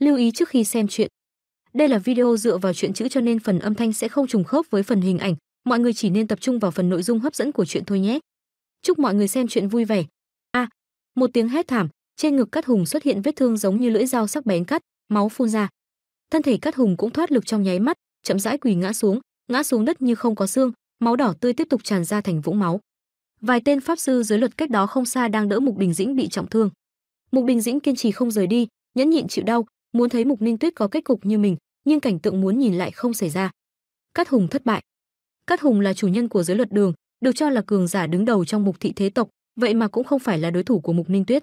Lưu ý trước khi xem chuyện. Đây là video dựa vào chuyện chữ cho nên phần âm thanh sẽ không trùng khớp với phần hình ảnh, mọi người chỉ nên tập trung vào phần nội dung hấp dẫn của chuyện thôi nhé. Chúc mọi người xem chuyện vui vẻ. A. À, một tiếng hét thảm, trên ngực Cát Hùng xuất hiện vết thương giống như lưỡi dao sắc bén cắt, máu phun ra. Thân thể Cát Hùng cũng thoát lực trong nháy mắt, chậm rãi quỳ ngã xuống, ngã xuống đất như không có xương, máu đỏ tươi tiếp tục tràn ra thành vũng máu. Vài tên pháp sư dưới luật cách đó không xa đang đỡ Mục bình Dĩnh bị trọng thương. Mục bình Dĩnh kiên trì không rời đi, nhẫn nhịn chịu đau, muốn thấy Mục Ninh Tuyết có kết cục như mình, nhưng cảnh tượng muốn nhìn lại không xảy ra. Cát Hùng thất bại. Cát Hùng là chủ nhân của giới luật đường, được cho là cường giả đứng đầu trong Mục thị thế tộc, vậy mà cũng không phải là đối thủ của Mục Ninh Tuyết.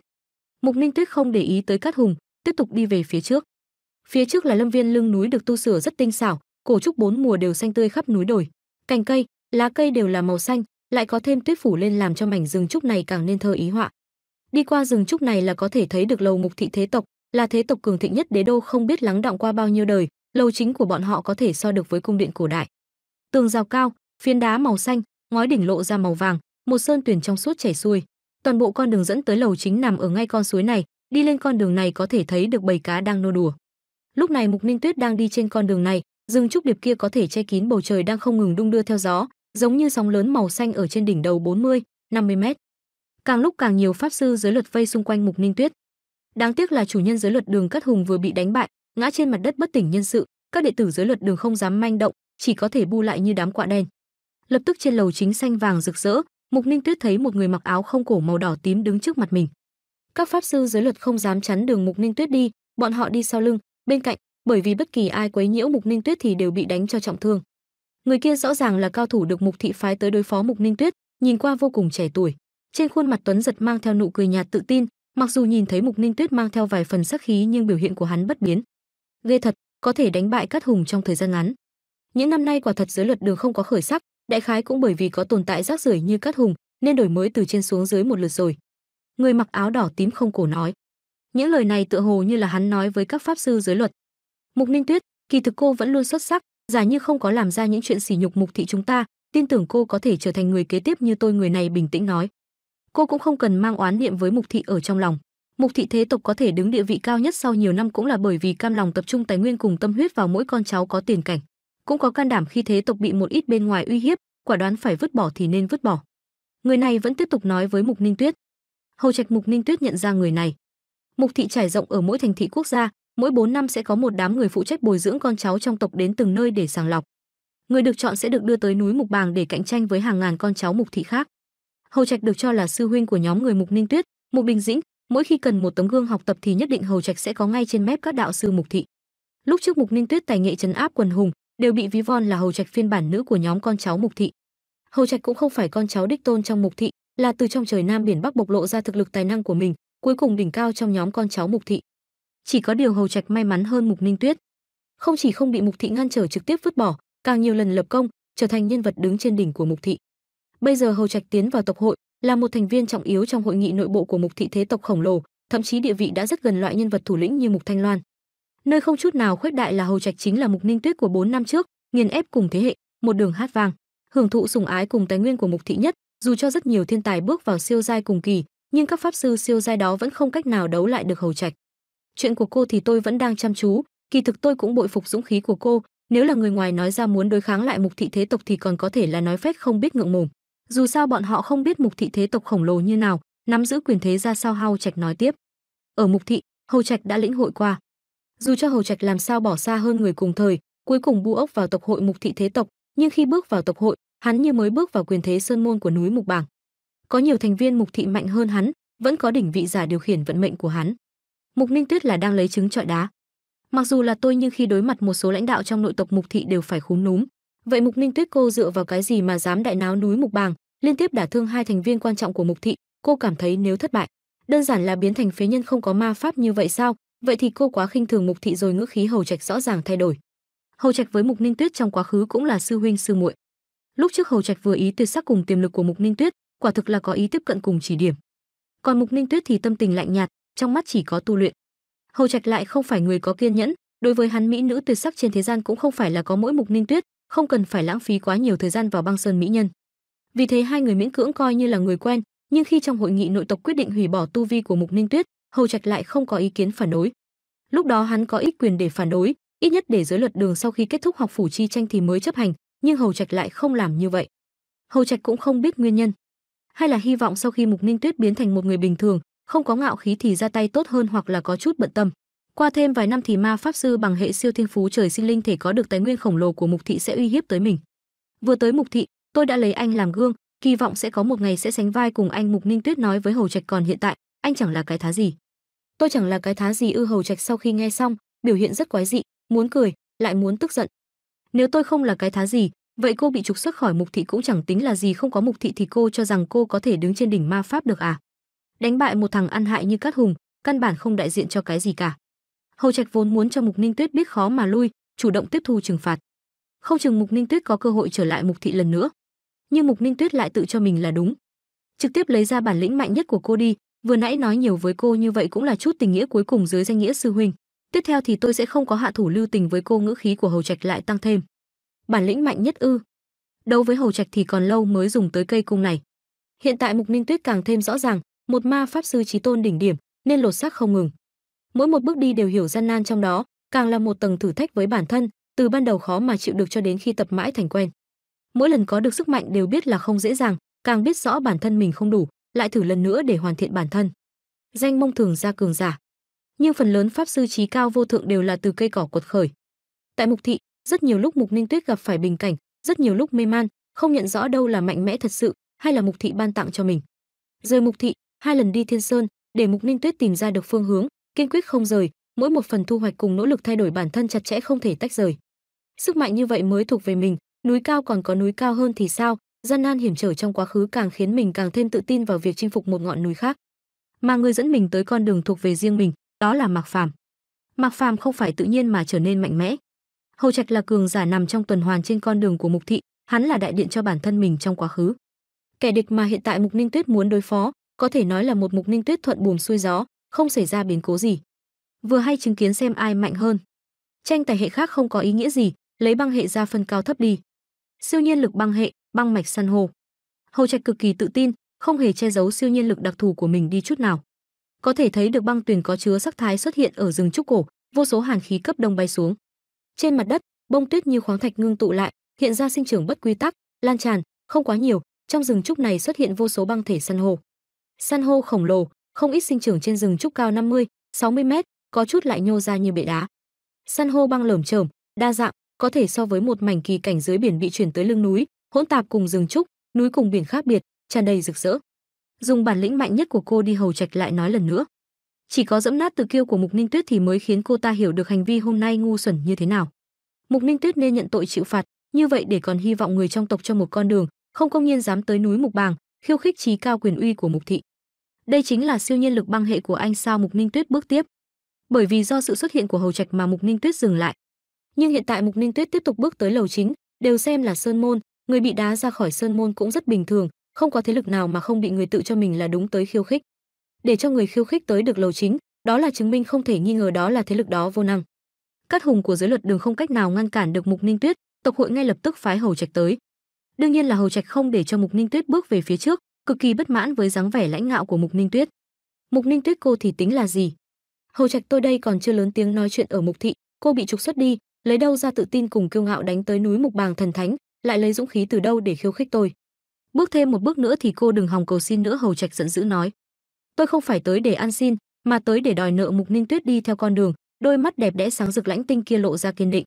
Mục Ninh Tuyết không để ý tới Cát Hùng, tiếp tục đi về phía trước. Phía trước là lâm viên lưng núi được tu sửa rất tinh xảo, cổ trúc bốn mùa đều xanh tươi khắp núi đồi, cành cây, lá cây đều là màu xanh, lại có thêm tuyết phủ lên làm cho mảnh rừng trúc này càng nên thơ ý họa. Đi qua rừng trúc này là có thể thấy được lầu mục thị thế tộc, là thế tộc cường thịnh nhất đế đô không biết lắng đọng qua bao nhiêu đời, lầu chính của bọn họ có thể so được với cung điện cổ đại. Tường rào cao, phiến đá màu xanh, ngói đỉnh lộ ra màu vàng, một sơn tuyển trong suốt chảy xuôi. Toàn bộ con đường dẫn tới lầu chính nằm ở ngay con suối này, đi lên con đường này có thể thấy được bầy cá đang nô đùa. Lúc này Mục Ninh Tuyết đang đi trên con đường này, rừng trúc điệp kia có thể che kín bầu trời đang không ngừng đung đưa theo gió, giống như sóng lớn màu xanh ở trên đỉnh đầu 40, 50 mét. Càng lúc càng nhiều pháp sư dưới luật vây xung quanh Mục Ninh Tuyết, Đáng tiếc là chủ nhân giới luật đường Cát Hùng vừa bị đánh bại, ngã trên mặt đất bất tỉnh nhân sự, các đệ tử giới luật đường không dám manh động, chỉ có thể bu lại như đám quạ đen. Lập tức trên lầu chính xanh vàng rực rỡ, Mục Ninh Tuyết thấy một người mặc áo không cổ màu đỏ tím đứng trước mặt mình. Các pháp sư giới luật không dám chắn đường Mục Ninh Tuyết đi, bọn họ đi sau lưng, bên cạnh, bởi vì bất kỳ ai quấy nhiễu Mục Ninh Tuyết thì đều bị đánh cho trọng thương. Người kia rõ ràng là cao thủ được Mục thị phái tới đối phó Mục Ninh Tuyết, nhìn qua vô cùng trẻ tuổi. Trên khuôn mặt Tuấn giật mang theo nụ cười nhạt tự tin, Mặc dù nhìn thấy Mục Ninh Tuyết mang theo vài phần sắc khí nhưng biểu hiện của hắn bất biến. Ghê thật, có thể đánh bại Cát Hùng trong thời gian ngắn. Những năm nay quả thật dưới luật đường không có khởi sắc, đại khái cũng bởi vì có tồn tại rác rưởi như Cát Hùng nên đổi mới từ trên xuống dưới một lượt rồi. Người mặc áo đỏ tím không cổ nói. Những lời này tựa hồ như là hắn nói với các pháp sư dưới luật. Mục Ninh Tuyết, kỳ thực cô vẫn luôn xuất sắc, giả như không có làm ra những chuyện sỉ nhục mục thị chúng ta, tin tưởng cô có thể trở thành người kế tiếp như tôi người này bình tĩnh nói cô cũng không cần mang oán niệm với mục thị ở trong lòng mục thị thế tộc có thể đứng địa vị cao nhất sau nhiều năm cũng là bởi vì cam lòng tập trung tài nguyên cùng tâm huyết vào mỗi con cháu có tiền cảnh cũng có can đảm khi thế tộc bị một ít bên ngoài uy hiếp quả đoán phải vứt bỏ thì nên vứt bỏ người này vẫn tiếp tục nói với mục ninh tuyết hầu trạch mục ninh tuyết nhận ra người này mục thị trải rộng ở mỗi thành thị quốc gia mỗi 4 năm sẽ có một đám người phụ trách bồi dưỡng con cháu trong tộc đến từng nơi để sàng lọc người được chọn sẽ được đưa tới núi mục bàng để cạnh tranh với hàng ngàn con cháu mục thị khác Hầu Trạch được cho là sư huynh của nhóm người Mục Ninh Tuyết, Mục Bình Dĩnh, mỗi khi cần một tấm gương học tập thì nhất định Hầu Trạch sẽ có ngay trên mép các đạo sư Mục thị. Lúc trước Mục Ninh Tuyết tài nghệ trấn áp quần hùng, đều bị ví von là Hầu Trạch phiên bản nữ của nhóm con cháu Mục thị. Hầu Trạch cũng không phải con cháu đích tôn trong Mục thị, là từ trong trời nam biển bắc bộc lộ ra thực lực tài năng của mình, cuối cùng đỉnh cao trong nhóm con cháu Mục thị. Chỉ có điều Hầu Trạch may mắn hơn Mục Ninh Tuyết, không chỉ không bị Mục thị ngăn trở trực tiếp vứt bỏ, càng nhiều lần lập công, trở thành nhân vật đứng trên đỉnh của Mục thị. Bây giờ Hầu Trạch tiến vào tộc hội, là một thành viên trọng yếu trong hội nghị nội bộ của Mục thị thế tộc khổng lồ, thậm chí địa vị đã rất gần loại nhân vật thủ lĩnh như Mục Thanh Loan. Nơi không chút nào khuếch đại là Hầu Trạch chính là Mục Ninh Tuyết của 4 năm trước, nghiền ép cùng thế hệ, một đường hát vàng, hưởng thụ sủng ái cùng tài nguyên của Mục thị nhất, dù cho rất nhiều thiên tài bước vào siêu giai cùng kỳ, nhưng các pháp sư siêu giai đó vẫn không cách nào đấu lại được Hầu Trạch. Chuyện của cô thì tôi vẫn đang chăm chú, kỳ thực tôi cũng bội phục dũng khí của cô, nếu là người ngoài nói ra muốn đối kháng lại Mục thị thế tộc thì còn có thể là nói phép không biết ngượng mồm dù sao bọn họ không biết mục thị thế tộc khổng lồ như nào nắm giữ quyền thế ra sao hao trạch nói tiếp ở mục thị hầu trạch đã lĩnh hội qua dù cho hầu trạch làm sao bỏ xa hơn người cùng thời cuối cùng bu ốc vào tộc hội mục thị thế tộc nhưng khi bước vào tộc hội hắn như mới bước vào quyền thế sơn môn của núi mục bảng có nhiều thành viên mục thị mạnh hơn hắn vẫn có đỉnh vị giả điều khiển vận mệnh của hắn mục ninh tuyết là đang lấy trứng trọi đá mặc dù là tôi nhưng khi đối mặt một số lãnh đạo trong nội tộc mục thị đều phải khúm núm vậy mục ninh tuyết cô dựa vào cái gì mà dám đại náo núi mục bàng liên tiếp đả thương hai thành viên quan trọng của mục thị cô cảm thấy nếu thất bại đơn giản là biến thành phế nhân không có ma pháp như vậy sao vậy thì cô quá khinh thường mục thị rồi ngữ khí hầu trạch rõ ràng thay đổi hầu trạch với mục ninh tuyết trong quá khứ cũng là sư huynh sư muội lúc trước hầu trạch vừa ý tuyệt sắc cùng tiềm lực của mục ninh tuyết quả thực là có ý tiếp cận cùng chỉ điểm còn mục ninh tuyết thì tâm tình lạnh nhạt trong mắt chỉ có tu luyện hầu trạch lại không phải người có kiên nhẫn đối với hắn mỹ nữ tuyệt sắc trên thế gian cũng không phải là có mỗi mục ninh tuyết không cần phải lãng phí quá nhiều thời gian vào băng sơn mỹ nhân vì thế hai người miễn cưỡng coi như là người quen, nhưng khi trong hội nghị nội tộc quyết định hủy bỏ tu vi của Mục Ninh Tuyết, Hầu Trạch lại không có ý kiến phản đối. Lúc đó hắn có ít quyền để phản đối, ít nhất để giới luật đường sau khi kết thúc học phủ chi tranh thì mới chấp hành, nhưng Hầu Trạch lại không làm như vậy. Hầu Trạch cũng không biết nguyên nhân, hay là hy vọng sau khi Mục Ninh Tuyết biến thành một người bình thường, không có ngạo khí thì ra tay tốt hơn hoặc là có chút bận tâm. Qua thêm vài năm thì ma pháp sư bằng hệ siêu thiên phú trời sinh linh thể có được tài nguyên khổng lồ của Mục thị sẽ uy hiếp tới mình. Vừa tới Mục thị, tôi đã lấy anh làm gương kỳ vọng sẽ có một ngày sẽ sánh vai cùng anh mục ninh tuyết nói với hầu trạch còn hiện tại anh chẳng là cái thá gì tôi chẳng là cái thá gì ư hầu trạch sau khi nghe xong biểu hiện rất quái dị muốn cười lại muốn tức giận nếu tôi không là cái thá gì vậy cô bị trục xuất khỏi mục thị cũng chẳng tính là gì không có mục thị thì cô cho rằng cô có thể đứng trên đỉnh ma pháp được à đánh bại một thằng ăn hại như cát hùng căn bản không đại diện cho cái gì cả hầu trạch vốn muốn cho mục ninh tuyết biết khó mà lui chủ động tiếp thu trừng phạt không chừng mục ninh tuyết có cơ hội trở lại mục thị lần nữa nhưng Mục Ninh Tuyết lại tự cho mình là đúng. Trực tiếp lấy ra bản lĩnh mạnh nhất của cô đi, vừa nãy nói nhiều với cô như vậy cũng là chút tình nghĩa cuối cùng dưới danh nghĩa sư huynh. Tiếp theo thì tôi sẽ không có hạ thủ lưu tình với cô ngữ khí của Hầu Trạch lại tăng thêm. Bản lĩnh mạnh nhất ư? Đấu với Hầu Trạch thì còn lâu mới dùng tới cây cung này. Hiện tại Mục Ninh Tuyết càng thêm rõ ràng, một ma pháp sư trí tôn đỉnh điểm, nên lột xác không ngừng. Mỗi một bước đi đều hiểu gian nan trong đó, càng là một tầng thử thách với bản thân, từ ban đầu khó mà chịu được cho đến khi tập mãi thành quen mỗi lần có được sức mạnh đều biết là không dễ dàng càng biết rõ bản thân mình không đủ lại thử lần nữa để hoàn thiện bản thân danh mông thường ra cường giả nhưng phần lớn pháp sư trí cao vô thượng đều là từ cây cỏ quật khởi tại mục thị rất nhiều lúc mục ninh tuyết gặp phải bình cảnh rất nhiều lúc mê man không nhận rõ đâu là mạnh mẽ thật sự hay là mục thị ban tặng cho mình rời mục thị hai lần đi thiên sơn để mục ninh tuyết tìm ra được phương hướng kiên quyết không rời mỗi một phần thu hoạch cùng nỗ lực thay đổi bản thân chặt chẽ không thể tách rời sức mạnh như vậy mới thuộc về mình núi cao còn có núi cao hơn thì sao gian nan hiểm trở trong quá khứ càng khiến mình càng thêm tự tin vào việc chinh phục một ngọn núi khác mà người dẫn mình tới con đường thuộc về riêng mình đó là mạc phàm mạc phàm không phải tự nhiên mà trở nên mạnh mẽ hầu trạch là cường giả nằm trong tuần hoàn trên con đường của mục thị hắn là đại điện cho bản thân mình trong quá khứ kẻ địch mà hiện tại mục ninh tuyết muốn đối phó có thể nói là một mục ninh tuyết thuận buồm xuôi gió không xảy ra biến cố gì vừa hay chứng kiến xem ai mạnh hơn tranh tài hệ khác không có ý nghĩa gì lấy băng hệ ra phân cao thấp đi siêu nhiên lực băng hệ, băng mạch san hô. Hầu Trạch cực kỳ tự tin, không hề che giấu siêu nhiên lực đặc thù của mình đi chút nào. Có thể thấy được băng tuyền có chứa sắc thái xuất hiện ở rừng trúc cổ, vô số hàn khí cấp đông bay xuống. Trên mặt đất, bông tuyết như khoáng thạch ngưng tụ lại, hiện ra sinh trưởng bất quy tắc, lan tràn, không quá nhiều, trong rừng trúc này xuất hiện vô số băng thể san hô. San hô khổng lồ, không ít sinh trưởng trên rừng trúc cao 50, 60 mét, có chút lại nhô ra như bệ đá. San hô băng lởm chởm, đa dạng, có thể so với một mảnh kỳ cảnh dưới biển bị chuyển tới lưng núi, hỗn tạp cùng rừng trúc, núi cùng biển khác biệt, tràn đầy rực rỡ. Dùng bản lĩnh mạnh nhất của cô đi hầu trạch lại nói lần nữa. Chỉ có dẫm nát từ kiêu của Mục Ninh Tuyết thì mới khiến cô ta hiểu được hành vi hôm nay ngu xuẩn như thế nào. Mục Ninh Tuyết nên nhận tội chịu phạt, như vậy để còn hy vọng người trong tộc cho một con đường, không công nhiên dám tới núi Mục Bàng, khiêu khích trí cao quyền uy của Mục thị. Đây chính là siêu nhiên lực băng hệ của anh sao Mục Ninh Tuyết bước tiếp. Bởi vì do sự xuất hiện của Hầu Trạch mà Mục Ninh Tuyết dừng lại, nhưng hiện tại mục ninh tuyết tiếp tục bước tới lầu chính đều xem là sơn môn người bị đá ra khỏi sơn môn cũng rất bình thường không có thế lực nào mà không bị người tự cho mình là đúng tới khiêu khích để cho người khiêu khích tới được lầu chính đó là chứng minh không thể nghi ngờ đó là thế lực đó vô năng các hùng của giới luật đường không cách nào ngăn cản được mục ninh tuyết tộc hội ngay lập tức phái hầu trạch tới đương nhiên là hầu trạch không để cho mục ninh tuyết bước về phía trước cực kỳ bất mãn với dáng vẻ lãnh ngạo của mục ninh tuyết mục ninh tuyết cô thì tính là gì hầu trạch tôi đây còn chưa lớn tiếng nói chuyện ở mục thị cô bị trục xuất đi lấy đâu ra tự tin cùng kiêu ngạo đánh tới núi mục bàng thần thánh lại lấy dũng khí từ đâu để khiêu khích tôi bước thêm một bước nữa thì cô đừng hòng cầu xin nữa hầu trạch giận dữ nói tôi không phải tới để ăn xin mà tới để đòi nợ mục ninh tuyết đi theo con đường đôi mắt đẹp đẽ sáng rực lãnh tinh kia lộ ra kiên định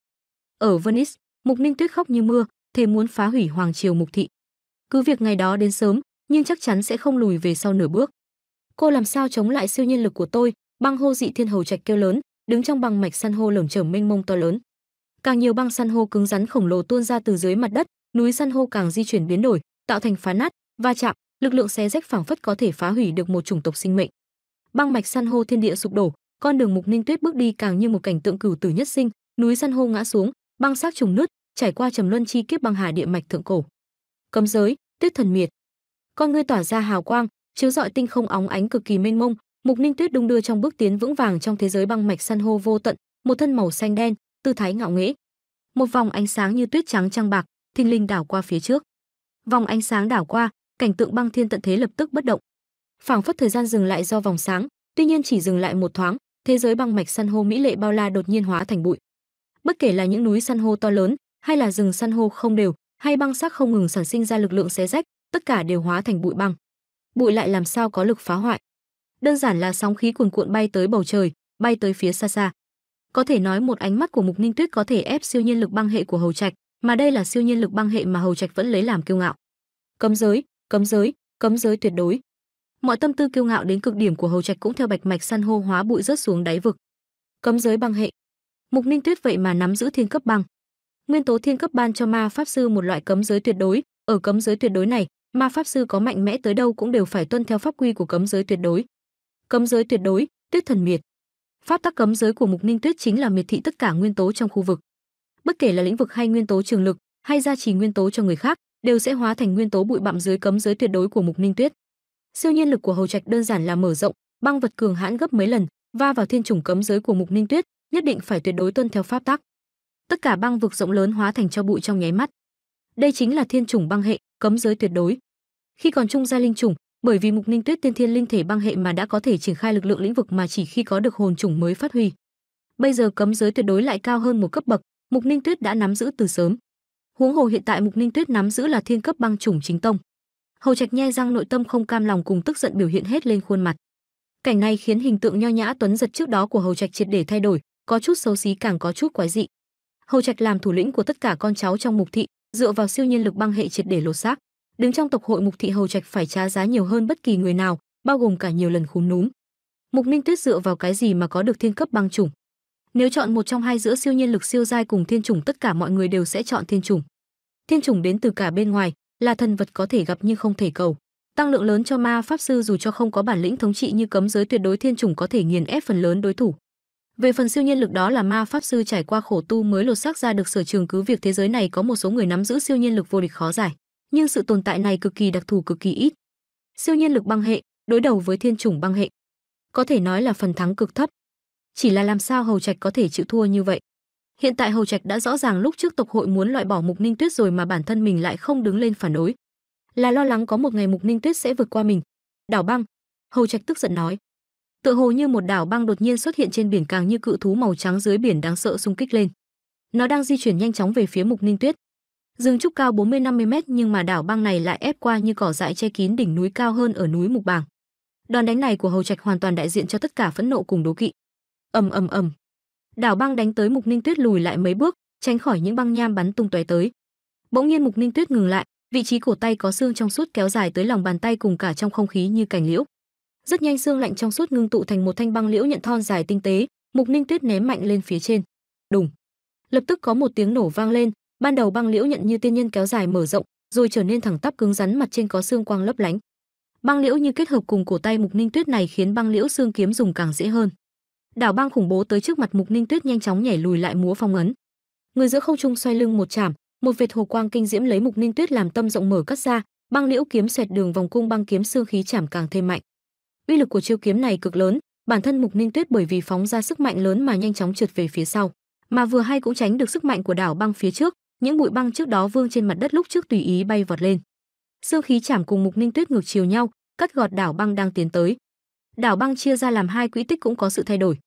ở venice mục ninh tuyết khóc như mưa thề muốn phá hủy hoàng triều mục thị cứ việc ngày đó đến sớm nhưng chắc chắn sẽ không lùi về sau nửa bước cô làm sao chống lại siêu nhân lực của tôi băng hô dị thiên hầu trạch kêu lớn đứng trong băng mạch san hô lởm chởm mênh mông to lớn càng nhiều băng san hô cứng rắn khổng lồ tuôn ra từ dưới mặt đất núi san hô càng di chuyển biến đổi tạo thành phá nát va chạm lực lượng xé rách phảng phất có thể phá hủy được một chủng tộc sinh mệnh băng mạch san hô thiên địa sụp đổ con đường mục ninh tuyết bước đi càng như một cảnh tượng cửu tử nhất sinh núi san hô ngã xuống băng xác trùng nứt trải qua trầm luân chi kiếp băng hà địa mạch thượng cổ cấm giới tuyết thần miệt con ngươi tỏa ra hào quang chiếu rọi tinh không óng ánh cực kỳ mênh mông mục ninh tuyết đung đưa trong bước tiến vững vàng trong thế giới băng mạch san hô vô tận một thân màu xanh đen tư thái ngạo nghễ. Một vòng ánh sáng như tuyết trắng trăng bạc, thinh linh đảo qua phía trước. Vòng ánh sáng đảo qua, cảnh tượng băng thiên tận thế lập tức bất động. Phảng phất thời gian dừng lại do vòng sáng, tuy nhiên chỉ dừng lại một thoáng, thế giới băng mạch san hô mỹ lệ bao la đột nhiên hóa thành bụi. Bất kể là những núi san hô to lớn, hay là rừng san hô không đều, hay băng sắc không ngừng sản sinh ra lực lượng xé rách, tất cả đều hóa thành bụi băng. Bụi lại làm sao có lực phá hoại? Đơn giản là sóng khí cuồn cuộn bay tới bầu trời, bay tới phía xa xa có thể nói một ánh mắt của mục ninh tuyết có thể ép siêu nhiên lực băng hệ của hầu trạch mà đây là siêu nhiên lực băng hệ mà hầu trạch vẫn lấy làm kiêu ngạo cấm giới cấm giới cấm giới tuyệt đối mọi tâm tư kiêu ngạo đến cực điểm của hầu trạch cũng theo bạch mạch săn hô hóa bụi rớt xuống đáy vực cấm giới băng hệ mục ninh tuyết vậy mà nắm giữ thiên cấp băng nguyên tố thiên cấp ban cho ma pháp sư một loại cấm giới tuyệt đối ở cấm giới tuyệt đối này ma pháp sư có mạnh mẽ tới đâu cũng đều phải tuân theo pháp quy của cấm giới tuyệt đối cấm giới tuyệt đối tuyết thần miệt Pháp tắc cấm giới của Mục Ninh Tuyết chính là miệt thị tất cả nguyên tố trong khu vực. Bất kể là lĩnh vực hay nguyên tố trường lực, hay gia trì nguyên tố cho người khác, đều sẽ hóa thành nguyên tố bụi bặm dưới cấm giới tuyệt đối của Mục Ninh Tuyết. Siêu nhiên lực của Hầu Trạch đơn giản là mở rộng, băng vật cường hãn gấp mấy lần, va vào thiên trùng cấm giới của Mục Ninh Tuyết, nhất định phải tuyệt đối tuân theo pháp tắc. Tất cả băng vực rộng lớn hóa thành cho bụi trong nháy mắt. Đây chính là thiên trùng băng hệ, cấm giới tuyệt đối. Khi còn trung gia linh trùng, bởi vì mục ninh tuyết tiên thiên linh thể băng hệ mà đã có thể triển khai lực lượng lĩnh vực mà chỉ khi có được hồn chủng mới phát huy bây giờ cấm giới tuyệt đối lại cao hơn một cấp bậc mục ninh tuyết đã nắm giữ từ sớm huống hồ hiện tại mục ninh tuyết nắm giữ là thiên cấp băng chủng chính tông hầu trạch nhe răng nội tâm không cam lòng cùng tức giận biểu hiện hết lên khuôn mặt cảnh này khiến hình tượng nho nhã tuấn giật trước đó của hầu trạch triệt để thay đổi có chút xấu xí càng có chút quái dị hầu trạch làm thủ lĩnh của tất cả con cháu trong mục thị dựa vào siêu nhiên lực băng hệ triệt để lột xác đứng trong tộc hội mục thị hầu trạch phải trả giá nhiều hơn bất kỳ người nào bao gồm cả nhiều lần khốn núm mục ninh tuyết dựa vào cái gì mà có được thiên cấp băng chủng nếu chọn một trong hai giữa siêu nhiên lực siêu giai cùng thiên chủng tất cả mọi người đều sẽ chọn thiên chủng thiên chủng đến từ cả bên ngoài là thần vật có thể gặp nhưng không thể cầu tăng lượng lớn cho ma pháp sư dù cho không có bản lĩnh thống trị như cấm giới tuyệt đối thiên chủng có thể nghiền ép phần lớn đối thủ về phần siêu nhiên lực đó là ma pháp sư trải qua khổ tu mới lột xác ra được sở trường cứ việc thế giới này có một số người nắm giữ siêu nhiên lực vô địch khó giải nhưng sự tồn tại này cực kỳ đặc thù cực kỳ ít. Siêu nhân lực băng hệ đối đầu với thiên chủng băng hệ, có thể nói là phần thắng cực thấp. Chỉ là làm sao Hầu Trạch có thể chịu thua như vậy? Hiện tại Hầu Trạch đã rõ ràng lúc trước tộc hội muốn loại bỏ Mục Ninh Tuyết rồi mà bản thân mình lại không đứng lên phản đối, là lo lắng có một ngày Mục Ninh Tuyết sẽ vượt qua mình. Đảo băng, Hầu Trạch tức giận nói. Tựa hồ như một đảo băng đột nhiên xuất hiện trên biển càng như cự thú màu trắng dưới biển đáng sợ xung kích lên. Nó đang di chuyển nhanh chóng về phía Mục Ninh Tuyết. Rừng trúc cao 40-50 mét nhưng mà đảo băng này lại ép qua như cỏ dại che kín đỉnh núi cao hơn ở núi Mục Bảng. Đòn đánh này của Hầu Trạch hoàn toàn đại diện cho tất cả phẫn nộ cùng đố kỵ. Ầm ầm ầm. Đảo băng đánh tới Mục Ninh Tuyết lùi lại mấy bước, tránh khỏi những băng nham bắn tung tóe tới. Bỗng nhiên Mục Ninh Tuyết ngừng lại, vị trí cổ tay có xương trong suốt kéo dài tới lòng bàn tay cùng cả trong không khí như cành liễu. Rất nhanh xương lạnh trong suốt ngưng tụ thành một thanh băng liễu nhận thon dài tinh tế, Mục Ninh Tuyết ném mạnh lên phía trên. Đùng. Lập tức có một tiếng nổ vang lên, ban đầu băng liễu nhận như tiên nhân kéo dài mở rộng rồi trở nên thẳng tắp cứng rắn mặt trên có xương quang lấp lánh băng liễu như kết hợp cùng cổ tay mục ninh tuyết này khiến băng liễu xương kiếm dùng càng dễ hơn đảo băng khủng bố tới trước mặt mục ninh tuyết nhanh chóng nhảy lùi lại múa phong ấn người giữa không trung xoay lưng một chạm một vệt hồ quang kinh diễm lấy mục ninh tuyết làm tâm rộng mở cắt ra băng liễu kiếm xoẹt đường vòng cung băng kiếm xương khí chạm càng thêm mạnh uy lực của chiêu kiếm này cực lớn bản thân mục ninh tuyết bởi vì phóng ra sức mạnh lớn mà nhanh chóng trượt về phía sau mà vừa hay cũng tránh được sức mạnh của đảo băng phía trước những bụi băng trước đó vương trên mặt đất lúc trước tùy ý bay vọt lên sương khí chạm cùng mục ninh tuyết ngược chiều nhau cắt gọt đảo băng đang tiến tới đảo băng chia ra làm hai quỹ tích cũng có sự thay đổi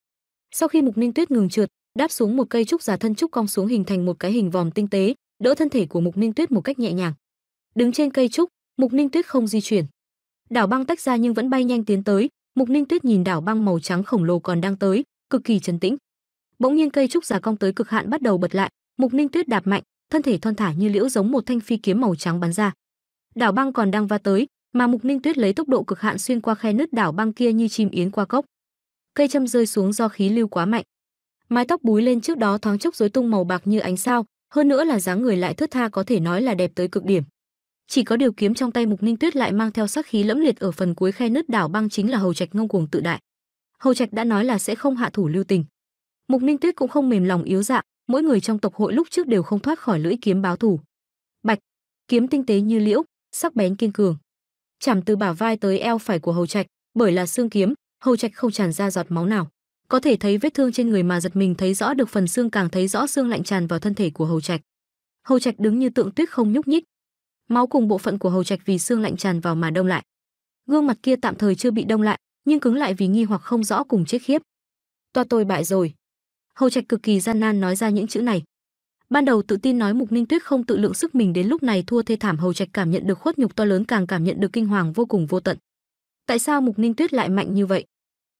sau khi mục ninh tuyết ngừng trượt đáp xuống một cây trúc giả thân trúc cong xuống hình thành một cái hình vòm tinh tế đỡ thân thể của mục ninh tuyết một cách nhẹ nhàng đứng trên cây trúc mục ninh tuyết không di chuyển đảo băng tách ra nhưng vẫn bay nhanh tiến tới mục ninh tuyết nhìn đảo băng màu trắng khổng lồ còn đang tới cực kỳ trấn tĩnh bỗng nhiên cây trúc giả cong tới cực hạn bắt đầu bật lại mục ninh tuyết đạp mạnh thân thể thon thả như liễu giống một thanh phi kiếm màu trắng bắn ra. Đảo băng còn đang va tới, mà Mục Ninh Tuyết lấy tốc độ cực hạn xuyên qua khe nứt đảo băng kia như chim yến qua cốc. Cây châm rơi xuống do khí lưu quá mạnh. Mái tóc búi lên trước đó thoáng chốc rối tung màu bạc như ánh sao, hơn nữa là dáng người lại thướt tha có thể nói là đẹp tới cực điểm. Chỉ có điều kiếm trong tay Mục Ninh Tuyết lại mang theo sắc khí lẫm liệt ở phần cuối khe nứt đảo băng chính là Hầu Trạch ngông cuồng tự đại. Hầu Trạch đã nói là sẽ không hạ thủ lưu tình. Mục Ninh Tuyết cũng không mềm lòng yếu dạng mỗi người trong tộc hội lúc trước đều không thoát khỏi lưỡi kiếm báo thủ. Bạch, kiếm tinh tế như liễu, sắc bén kiên cường. Chạm từ bả vai tới eo phải của Hầu Trạch, bởi là xương kiếm, Hầu Trạch không tràn ra giọt máu nào. Có thể thấy vết thương trên người mà giật mình thấy rõ được phần xương càng thấy rõ xương lạnh tràn vào thân thể của Hầu Trạch. Hầu Trạch đứng như tượng tuyết không nhúc nhích. Máu cùng bộ phận của Hầu Trạch vì xương lạnh tràn vào mà đông lại. Gương mặt kia tạm thời chưa bị đông lại, nhưng cứng lại vì nghi hoặc không rõ cùng chết khiếp. Toa tôi bại rồi. Hầu Trạch cực kỳ gian nan nói ra những chữ này. Ban đầu tự tin nói Mục Ninh Tuyết không tự lượng sức mình đến lúc này thua thê thảm Hầu Trạch cảm nhận được khuất nhục to lớn càng cảm nhận được kinh hoàng vô cùng vô tận. Tại sao Mục Ninh Tuyết lại mạnh như vậy?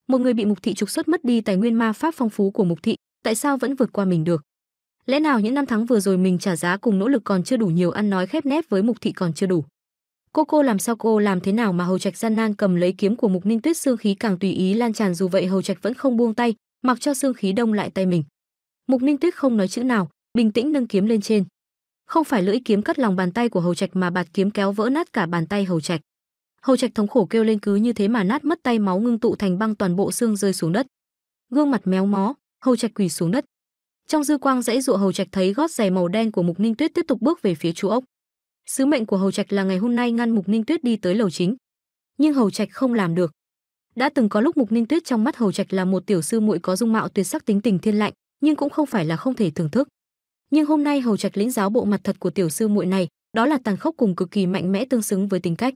Một người bị Mục thị trục xuất mất đi tài nguyên ma pháp phong phú của Mục thị, tại sao vẫn vượt qua mình được? Lẽ nào những năm tháng vừa rồi mình trả giá cùng nỗ lực còn chưa đủ nhiều ăn nói khép nép với Mục thị còn chưa đủ? cô cô làm sao cô làm thế nào mà hầu trạch gian nan cầm lấy kiếm của mục ninh tuyết xương khí càng tùy ý lan tràn dù vậy hầu trạch vẫn không buông tay mặc cho xương khí đông lại tay mình. Mục Ninh Tuyết không nói chữ nào, bình tĩnh nâng kiếm lên trên. Không phải lưỡi kiếm cắt lòng bàn tay của Hầu Trạch mà bạt kiếm kéo vỡ nát cả bàn tay Hầu Trạch. Hầu Trạch thống khổ kêu lên cứ như thế mà nát mất tay máu ngưng tụ thành băng toàn bộ xương rơi xuống đất. Gương mặt méo mó, Hầu Trạch quỳ xuống đất. Trong dư quang dãy dụ Hầu Trạch thấy gót giày màu đen của Mục Ninh Tuyết tiếp tục bước về phía chú ốc. Sứ mệnh của Hầu Trạch là ngày hôm nay ngăn Mục Ninh Tuyết đi tới lầu chính. Nhưng Hầu Trạch không làm được, đã từng có lúc mục ninh tuyết trong mắt hầu trạch là một tiểu sư muội có dung mạo tuyệt sắc tính tình thiên lạnh nhưng cũng không phải là không thể thưởng thức nhưng hôm nay hầu trạch lĩnh giáo bộ mặt thật của tiểu sư muội này đó là tàn khốc cùng cực kỳ mạnh mẽ tương xứng với tính cách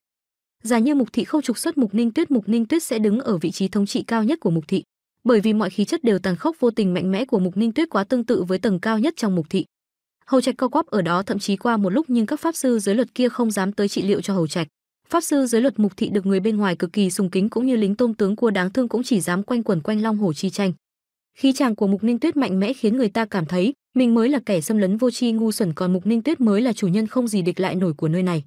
giả như mục thị không trục xuất mục ninh tuyết mục ninh tuyết sẽ đứng ở vị trí thống trị cao nhất của mục thị bởi vì mọi khí chất đều tàn khốc vô tình mạnh mẽ của mục ninh tuyết quá tương tự với tầng cao nhất trong mục thị hầu trạch co quắp ở đó thậm chí qua một lúc nhưng các pháp sư dưới luật kia không dám tới trị liệu cho hầu trạch pháp sư dưới luật mục thị được người bên ngoài cực kỳ sùng kính cũng như lính tôm tướng cua đáng thương cũng chỉ dám quanh quẩn quanh long hồ chi tranh khí chàng của mục ninh tuyết mạnh mẽ khiến người ta cảm thấy mình mới là kẻ xâm lấn vô tri ngu xuẩn còn mục ninh tuyết mới là chủ nhân không gì địch lại nổi của nơi này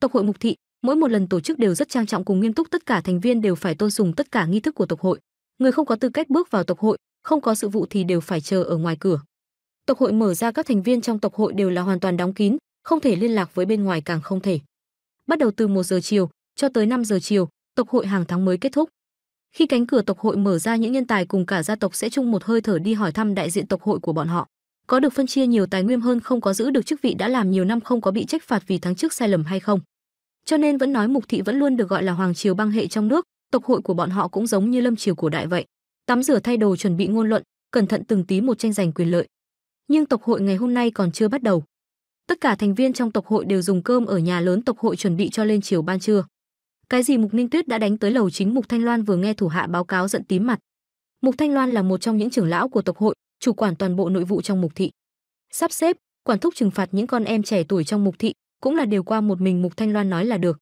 tộc hội mục thị mỗi một lần tổ chức đều rất trang trọng cùng nghiêm túc tất cả thành viên đều phải tôn sùng tất cả nghi thức của tộc hội người không có tư cách bước vào tộc hội không có sự vụ thì đều phải chờ ở ngoài cửa tộc hội mở ra các thành viên trong tộc hội đều là hoàn toàn đóng kín không thể liên lạc với bên ngoài càng không thể bắt đầu từ 1 giờ chiều cho tới 5 giờ chiều, tộc hội hàng tháng mới kết thúc. Khi cánh cửa tộc hội mở ra những nhân tài cùng cả gia tộc sẽ chung một hơi thở đi hỏi thăm đại diện tộc hội của bọn họ. Có được phân chia nhiều tài nguyên hơn không có giữ được chức vị đã làm nhiều năm không có bị trách phạt vì tháng trước sai lầm hay không. Cho nên vẫn nói Mục thị vẫn luôn được gọi là hoàng triều băng hệ trong nước, tộc hội của bọn họ cũng giống như lâm triều của đại vậy. Tắm rửa thay đồ chuẩn bị ngôn luận, cẩn thận từng tí một tranh giành quyền lợi. Nhưng tộc hội ngày hôm nay còn chưa bắt đầu. Tất cả thành viên trong tộc hội đều dùng cơm ở nhà lớn tộc hội chuẩn bị cho lên chiều ban trưa. Cái gì Mục Ninh Tuyết đã đánh tới lầu chính Mục Thanh Loan vừa nghe thủ hạ báo cáo giận tím mặt. Mục Thanh Loan là một trong những trưởng lão của tộc hội, chủ quản toàn bộ nội vụ trong mục thị. Sắp xếp, quản thúc trừng phạt những con em trẻ tuổi trong mục thị, cũng là điều qua một mình Mục Thanh Loan nói là được.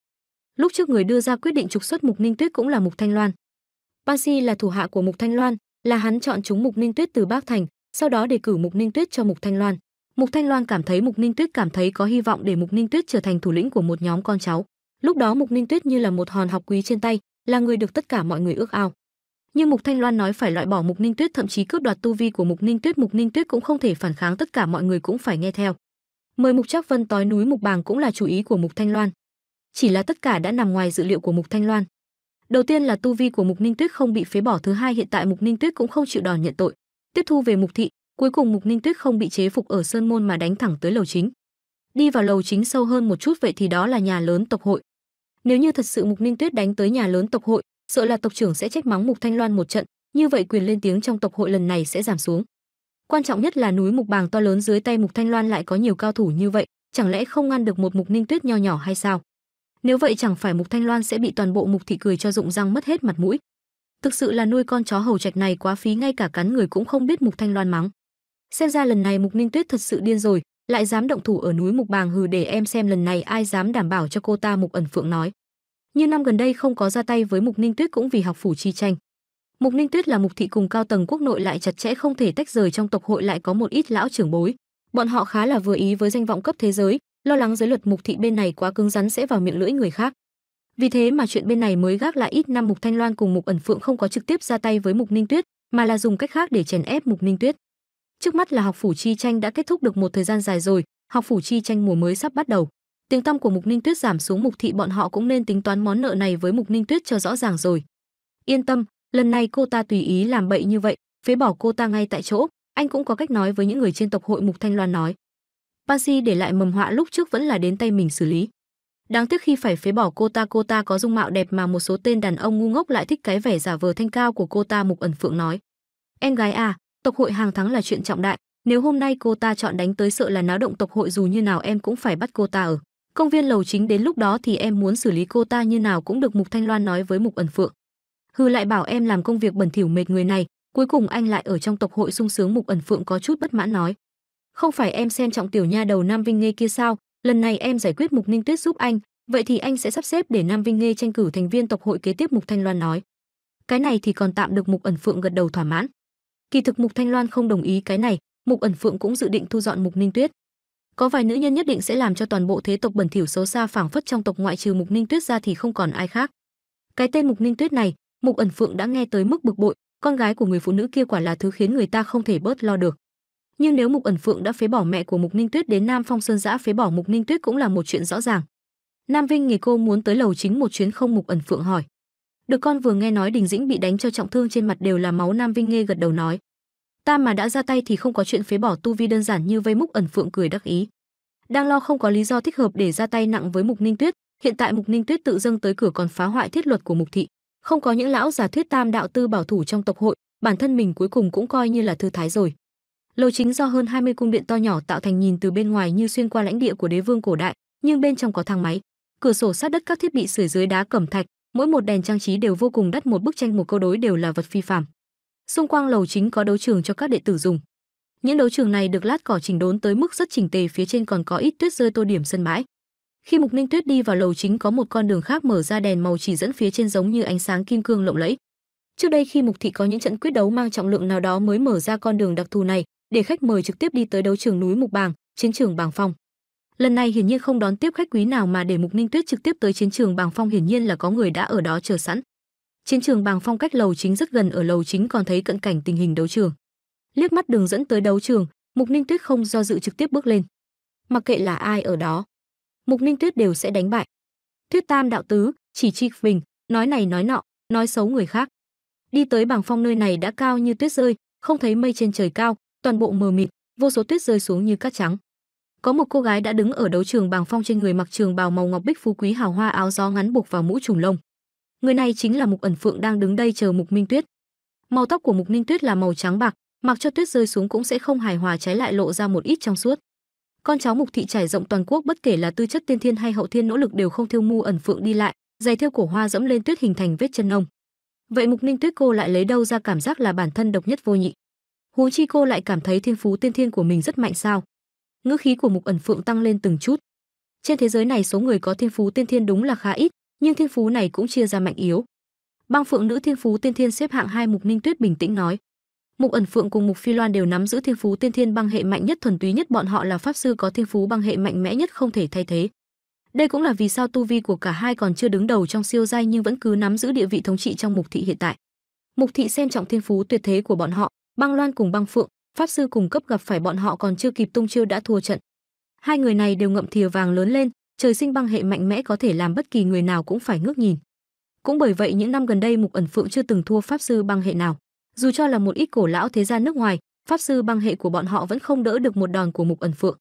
Lúc trước người đưa ra quyết định trục xuất Mục Ninh Tuyết cũng là Mục Thanh Loan. Pasi là thủ hạ của Mục Thanh Loan, là hắn chọn chúng Mục Ninh Tuyết từ Bắc Thành, sau đó đề cử Mục Ninh Tuyết cho Mục Thanh Loan. Mục Thanh Loan cảm thấy Mục Ninh Tuyết cảm thấy có hy vọng để Mục Ninh Tuyết trở thành thủ lĩnh của một nhóm con cháu. Lúc đó Mục Ninh Tuyết như là một hòn học quý trên tay, là người được tất cả mọi người ước ao. Nhưng Mục Thanh Loan nói phải loại bỏ Mục Ninh Tuyết thậm chí cướp đoạt tu vi của Mục Ninh Tuyết, Mục Ninh Tuyết cũng không thể phản kháng, tất cả mọi người cũng phải nghe theo. Mời Mục Trác Vân tối núi Mục Bàng cũng là chủ ý của Mục Thanh Loan. Chỉ là tất cả đã nằm ngoài dự liệu của Mục Thanh Loan. Đầu tiên là tu vi của Mục Ninh Tuyết không bị phế bỏ, thứ hai hiện tại Mục Ninh Tuyết cũng không chịu đòn nhận tội, tiếp thu về Mục thị, Cuối cùng Mục Ninh Tuyết không bị chế phục ở sơn môn mà đánh thẳng tới lầu chính. Đi vào lầu chính sâu hơn một chút vậy thì đó là nhà lớn tộc hội. Nếu như thật sự Mục Ninh Tuyết đánh tới nhà lớn tộc hội, sợ là tộc trưởng sẽ trách mắng Mục Thanh Loan một trận, như vậy quyền lên tiếng trong tộc hội lần này sẽ giảm xuống. Quan trọng nhất là núi mục bàng to lớn dưới tay Mục Thanh Loan lại có nhiều cao thủ như vậy, chẳng lẽ không ngăn được một Mục Ninh Tuyết nho nhỏ hay sao? Nếu vậy chẳng phải Mục Thanh Loan sẽ bị toàn bộ Mục thị cười cho rụng răng mất hết mặt mũi. Thực sự là nuôi con chó hầu trạch này quá phí ngay cả cắn người cũng không biết Mục Thanh Loan mắng xem ra lần này mục ninh tuyết thật sự điên rồi lại dám động thủ ở núi mục bàng hừ để em xem lần này ai dám đảm bảo cho cô ta mục ẩn phượng nói như năm gần đây không có ra tay với mục ninh tuyết cũng vì học phủ chi tranh mục ninh tuyết là mục thị cùng cao tầng quốc nội lại chặt chẽ không thể tách rời trong tộc hội lại có một ít lão trưởng bối bọn họ khá là vừa ý với danh vọng cấp thế giới lo lắng giới luật mục thị bên này quá cứng rắn sẽ vào miệng lưỡi người khác vì thế mà chuyện bên này mới gác lại ít năm mục thanh loan cùng mục ẩn phượng không có trực tiếp ra tay với mục ninh tuyết mà là dùng cách khác để chèn ép mục ninh tuyết Trước mắt là học phủ chi tranh đã kết thúc được một thời gian dài rồi, học phủ chi tranh mùa mới sắp bắt đầu. Tiếng tăm của Mục Ninh Tuyết giảm xuống Mục thị bọn họ cũng nên tính toán món nợ này với Mục Ninh Tuyết cho rõ ràng rồi. Yên tâm, lần này cô ta tùy ý làm bậy như vậy, phế bỏ cô ta ngay tại chỗ, anh cũng có cách nói với những người trên tộc hội Mục Thanh Loan nói. Pansy để lại mầm họa lúc trước vẫn là đến tay mình xử lý. Đáng tiếc khi phải phế bỏ cô ta cô ta có dung mạo đẹp mà một số tên đàn ông ngu ngốc lại thích cái vẻ giả vờ thanh cao của cô ta Mục Ẩn Phượng nói. Em gái à, tộc hội hàng tháng là chuyện trọng đại nếu hôm nay cô ta chọn đánh tới sợ là náo động tộc hội dù như nào em cũng phải bắt cô ta ở công viên lầu chính đến lúc đó thì em muốn xử lý cô ta như nào cũng được mục thanh loan nói với mục ẩn phượng hư lại bảo em làm công việc bẩn thỉu mệt người này cuối cùng anh lại ở trong tộc hội sung sướng mục ẩn phượng có chút bất mãn nói không phải em xem trọng tiểu nha đầu nam vinh nghe kia sao lần này em giải quyết mục ninh tuyết giúp anh vậy thì anh sẽ sắp xếp để nam vinh nghe tranh cử thành viên tộc hội kế tiếp mục thanh loan nói cái này thì còn tạm được mục ẩn phượng gật đầu thỏa mãn Kỳ thực Mục Thanh Loan không đồng ý cái này, Mục Ẩn Phượng cũng dự định thu dọn Mục Ninh Tuyết. Có vài nữ nhân nhất định sẽ làm cho toàn bộ thế tộc bẩn thỉu xấu xa phảng phất trong tộc ngoại trừ Mục Ninh Tuyết ra thì không còn ai khác. Cái tên Mục Ninh Tuyết này, Mục Ẩn Phượng đã nghe tới mức bực bội, con gái của người phụ nữ kia quả là thứ khiến người ta không thể bớt lo được. Nhưng nếu Mục Ẩn Phượng đã phế bỏ mẹ của Mục Ninh Tuyết đến Nam Phong Sơn giã phế bỏ Mục Ninh Tuyết cũng là một chuyện rõ ràng. Nam Vinh nghỉ cô muốn tới lầu chính một chuyến không Mục Ẩn Phượng hỏi được con vừa nghe nói đình dĩnh bị đánh cho trọng thương trên mặt đều là máu nam vinh nghe gật đầu nói ta mà đã ra tay thì không có chuyện phế bỏ tu vi đơn giản như vây múc ẩn phượng cười đắc ý đang lo không có lý do thích hợp để ra tay nặng với mục ninh tuyết hiện tại mục ninh tuyết tự dâng tới cửa còn phá hoại thiết luật của mục thị không có những lão giả thuyết tam đạo tư bảo thủ trong tộc hội bản thân mình cuối cùng cũng coi như là thư thái rồi lầu chính do hơn 20 cung điện to nhỏ tạo thành nhìn từ bên ngoài như xuyên qua lãnh địa của đế vương cổ đại nhưng bên trong có thang máy cửa sổ sát đất các thiết bị sửa dưới đá cẩm thạch mỗi một đèn trang trí đều vô cùng đắt một bức tranh một câu đối đều là vật phi phạm xung quanh lầu chính có đấu trường cho các đệ tử dùng những đấu trường này được lát cỏ chỉnh đốn tới mức rất chỉnh tề phía trên còn có ít tuyết rơi tô điểm sân bãi khi mục ninh tuyết đi vào lầu chính có một con đường khác mở ra đèn màu chỉ dẫn phía trên giống như ánh sáng kim cương lộng lẫy trước đây khi mục thị có những trận quyết đấu mang trọng lượng nào đó mới mở ra con đường đặc thù này để khách mời trực tiếp đi tới đấu trường núi mục bàng chiến trường bàng phong lần này hiển nhiên không đón tiếp khách quý nào mà để mục ninh tuyết trực tiếp tới chiến trường bàng phong hiển nhiên là có người đã ở đó chờ sẵn chiến trường bàng phong cách lầu chính rất gần ở lầu chính còn thấy cận cảnh tình hình đấu trường liếc mắt đường dẫn tới đấu trường mục ninh tuyết không do dự trực tiếp bước lên mặc kệ là ai ở đó mục ninh tuyết đều sẽ đánh bại thuyết tam đạo tứ chỉ trích mình nói này nói nọ nói xấu người khác đi tới bảng phong nơi này đã cao như tuyết rơi không thấy mây trên trời cao toàn bộ mờ mịt vô số tuyết rơi xuống như cát trắng có một cô gái đã đứng ở đấu trường bằng Phong trên người mặc trường bào màu ngọc bích phú quý hào hoa áo gió ngắn buộc vào mũ trùm lông. Người này chính là Mục Ẩn Phượng đang đứng đây chờ Mục Minh Tuyết. Màu tóc của Mục minh Tuyết là màu trắng bạc, mặc cho tuyết rơi xuống cũng sẽ không hài hòa trái lại lộ ra một ít trong suốt. Con cháu Mục thị trải rộng toàn quốc bất kể là tư chất tiên thiên hay hậu thiên nỗ lực đều không thiêu mu Ẩn Phượng đi lại, giày theo cổ hoa dẫm lên tuyết hình thành vết chân ông. Vậy Mục minh Tuyết cô lại lấy đâu ra cảm giác là bản thân độc nhất vô nhị? Huống chi cô lại cảm thấy thiên phú tiên thiên của mình rất mạnh sao? ngữ khí của mục ẩn phượng tăng lên từng chút trên thế giới này số người có thiên phú tiên thiên đúng là khá ít nhưng thiên phú này cũng chia ra mạnh yếu băng phượng nữ thiên phú tiên thiên xếp hạng hai mục ninh tuyết bình tĩnh nói mục ẩn phượng cùng mục phi loan đều nắm giữ thiên phú tiên thiên băng hệ mạnh nhất thuần túy nhất bọn họ là pháp sư có thiên phú băng hệ mạnh mẽ nhất không thể thay thế đây cũng là vì sao tu vi của cả hai còn chưa đứng đầu trong siêu giai nhưng vẫn cứ nắm giữ địa vị thống trị trong mục thị hiện tại mục thị xem trọng thiên phú tuyệt thế của bọn họ băng loan cùng băng phượng pháp sư cùng cấp gặp phải bọn họ còn chưa kịp tung chiêu đã thua trận. Hai người này đều ngậm thìa vàng lớn lên, trời sinh băng hệ mạnh mẽ có thể làm bất kỳ người nào cũng phải ngước nhìn. Cũng bởi vậy những năm gần đây Mục Ẩn Phượng chưa từng thua pháp sư băng hệ nào. Dù cho là một ít cổ lão thế gia nước ngoài, pháp sư băng hệ của bọn họ vẫn không đỡ được một đòn của Mục Ẩn Phượng.